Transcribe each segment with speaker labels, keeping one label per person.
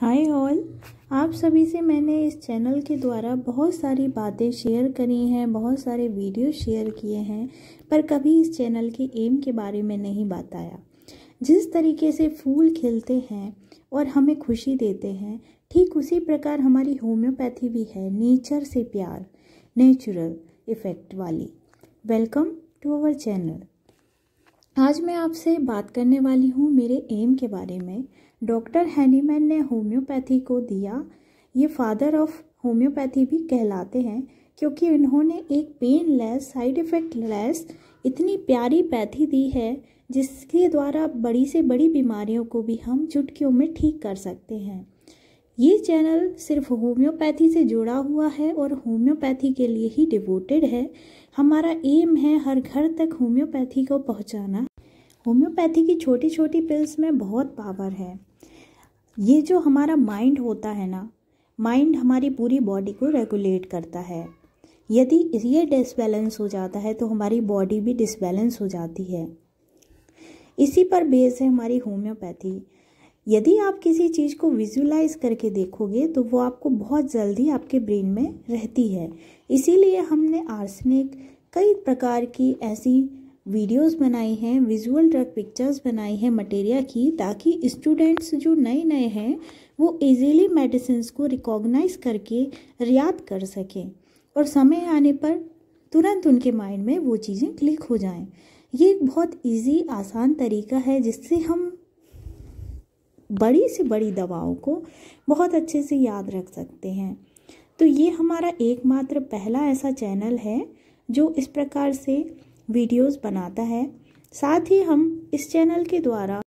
Speaker 1: hi all आप सभी से मैंने इस चैनल के द्वारा बहुत सारी बातें शेयर करी हैं बहुत सारे वीडियो शेयर किए हैं पर कभी इस चैनल के एम के बारे में नहीं बताया जिस तरीके से फूल खिलते हैं और हमें खुशी देते हैं ठीक उसी प्रकार हमारी होम्योपैथी भी है नेचर से प्यार नेचुरल इफ़ेक्ट वाली वेलकम टू आवर चैनल आज मैं आपसे बात करने वाली हूँ मेरे एम के बारे में डॉक्टर हैनीमैन ने होम्योपैथी को दिया ये फादर ऑफ होम्योपैथी भी कहलाते हैं क्योंकि इन्होंने एक pain less side effect less इतनी प्यारी पैथी दी है जिसके द्वारा बड़ी से बड़ी बीमारियों को भी हम चुटकियों में ठीक कर सकते हैं ये चैनल सिर्फ होम्योपैथी से जुड़ा हुआ है और होम्योपैथी के लिए ही डिवोटेड है हमारा एम है हर घर तक होम्योपैथी को पहुंचाना होम्योपैथी की छोटी छोटी पिल्स में बहुत पावर है ये जो हमारा माइंड होता है ना माइंड हमारी पूरी बॉडी को रेगुलेट करता है यदि ये डिसबैलेंस हो जाता है तो हमारी बॉडी भी डिसबैलेंस हो जाती है इसी पर बेस है हमारी होम्योपैथी यदि आप किसी चीज़ को विजुलाइज करके देखोगे तो वो आपको बहुत जल्दी आपके ब्रेन में रहती है इसीलिए हमने आर्सनिक कई प्रकार की ऐसी वीडियोस बनाई हैं विजुअल ड्रग पिक्चर्स बनाई हैं मटेरिया की ताकि स्टूडेंट्स जो नए नए हैं वो इजीली मेडिसिन को रिकॉग्नाइज करके याद कर सकें और समय आने पर तुरंत उनके माइंड में वो चीज़ें क्लिक हो जाएं ये एक बहुत इजी आसान तरीका है जिससे हम बड़ी से बड़ी दवाओं को बहुत अच्छे से याद रख सकते हैं तो ये हमारा एकमात्र पहला ऐसा चैनल है जो इस प्रकार से वीडियोस बनाता है साथ ही हम इस चैनल के द्वारा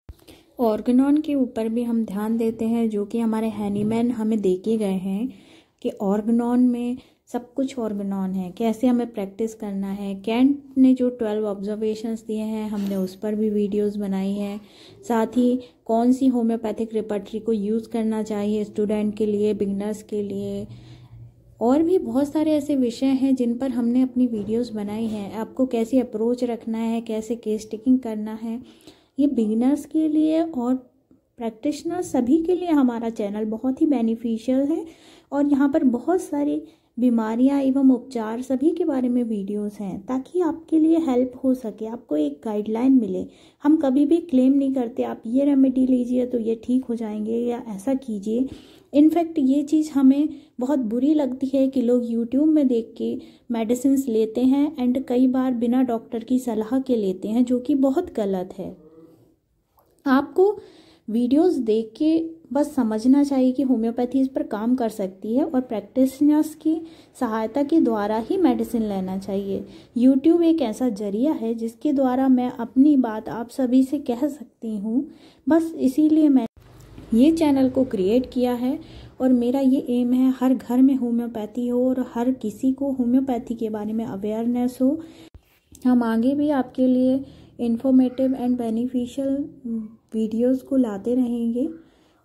Speaker 1: ऑर्गेनॉन के ऊपर भी हम ध्यान देते हैं जो कि हमारे हैनीमैन हमें देखे गए हैं कि ऑर्गनॉन में सब कुछ ऑर्गनॉन है कैसे हमें प्रैक्टिस करना है कैंट ने जो ट्वेल्व ऑब्जर्वेशंस दिए हैं हमने उस पर भी वीडियोस बनाई हैं साथ ही कौन सी होम्योपैथिक रिपर्टरी को यूज़ करना चाहिए स्टूडेंट के लिए बिगनर्स के लिए और भी बहुत सारे ऐसे विषय हैं जिन पर हमने अपनी वीडियोस बनाई हैं आपको कैसी अप्रोच रखना है कैसे केस टेकिंग करना है ये बिगनर्स के लिए और प्रैक्टिशनर सभी के लिए हमारा चैनल बहुत ही बेनिफिशियल है और यहाँ पर बहुत सारे बीमारियाँ एवं उपचार सभी के बारे में वीडियोस हैं ताकि आपके लिए हेल्प हो सके आपको एक गाइडलाइन मिले हम कभी भी क्लेम नहीं करते आप ये रेमेडी लीजिए तो ये ठीक हो जाएंगे या ऐसा कीजिए इनफैक्ट ये चीज़ हमें बहुत बुरी लगती है कि लोग यूट्यूब में देख के मेडिसिन लेते हैं एंड कई बार बिना डॉक्टर की सलाह के लेते हैं जो कि बहुत गलत है आपको वीडियोस देख के बस समझना चाहिए कि होम्योपैथी इस पर काम कर सकती है और प्रैक्टिशनर्स की सहायता के द्वारा ही मेडिसिन लेना चाहिए यूट्यूब एक ऐसा जरिया है जिसके द्वारा मैं अपनी बात आप सभी से कह सकती हूँ बस इसीलिए मैं ये चैनल को क्रिएट किया है और मेरा ये एम है हर घर में होम्योपैथी हो और हर किसी को होम्योपैथी के बारे में अवेयरनेस हो हम आगे भी आपके लिए इन्फॉर्मेटिव एंड बेनिफिशियल वीडियोस को लाते रहेंगे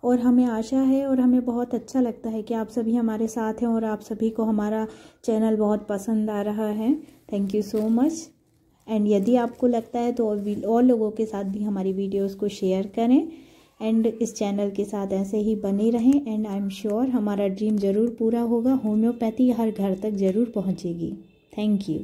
Speaker 1: और हमें आशा है और हमें बहुत अच्छा लगता है कि आप सभी हमारे साथ हैं और आप सभी को हमारा चैनल बहुत पसंद आ रहा है thank you so much and यदि आपको लगता है तो और, और लोगों के साथ भी हमारी वीडियोस को शेयर करें एंड इस चैनल के साथ ऐसे ही बने रहें एंड आई एम श्योर हमारा ड्रीम ज़रूर पूरा होगा होम्योपैथी हर घर तक ज़रूर पहुँचेगी थैंक यू